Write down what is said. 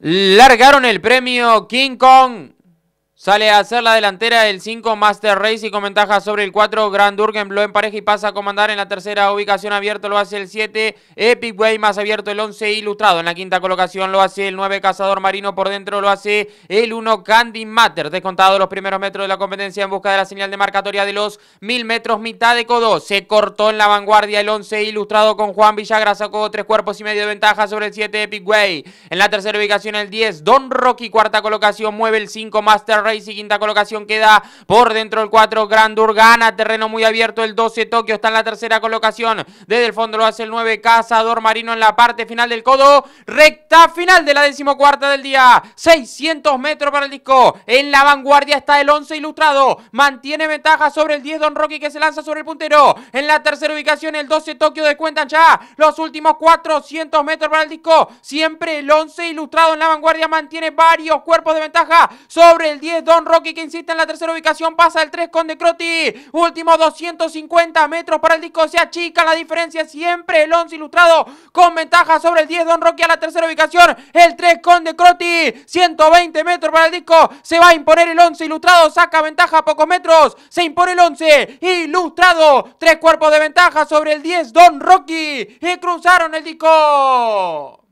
largaron el premio King Kong Sale a hacer la delantera el 5 Master Race y con ventaja sobre el 4 Grand blue en pareja y pasa a comandar en la tercera ubicación abierto lo hace el 7 Epic Way más abierto el 11 Ilustrado en la quinta colocación lo hace el 9 Cazador Marino por dentro lo hace el 1 Candy Matter descontado los primeros metros de la competencia en busca de la señal de marcatoria de los 1000 metros mitad de codo se cortó en la vanguardia el 11 Ilustrado con Juan Villagra sacó tres cuerpos y medio de ventaja sobre el 7 Epic Way en la tercera ubicación el 10 Don Rocky cuarta colocación mueve el 5 Master y quinta colocación queda por dentro el 4, Grand urgana. terreno muy abierto el 12, Tokio está en la tercera colocación, desde el fondo lo hace el 9, Cazador Marino en la parte final del codo, recta final de la decimocuarta del día, 600 metros para el disco, en la vanguardia está el 11 ilustrado, mantiene ventaja sobre el 10 Don Rocky que se lanza sobre el puntero, en la tercera ubicación el 12 Tokio descuentan ya, los últimos 400 metros para el disco, siempre el 11 ilustrado en la vanguardia mantiene varios cuerpos de ventaja sobre el 10 Don Rocky que insiste en la tercera ubicación. Pasa el 3 con crotti Último 250 metros para el disco. Se achica la diferencia. Siempre el 11 ilustrado con ventaja sobre el 10. Don Rocky a la tercera ubicación. El 3 con Crotty, 120 metros para el disco. Se va a imponer el 11 ilustrado. Saca ventaja a pocos metros. Se impone el 11. Ilustrado. Tres cuerpos de ventaja sobre el 10. Don Rocky. Y cruzaron el disco.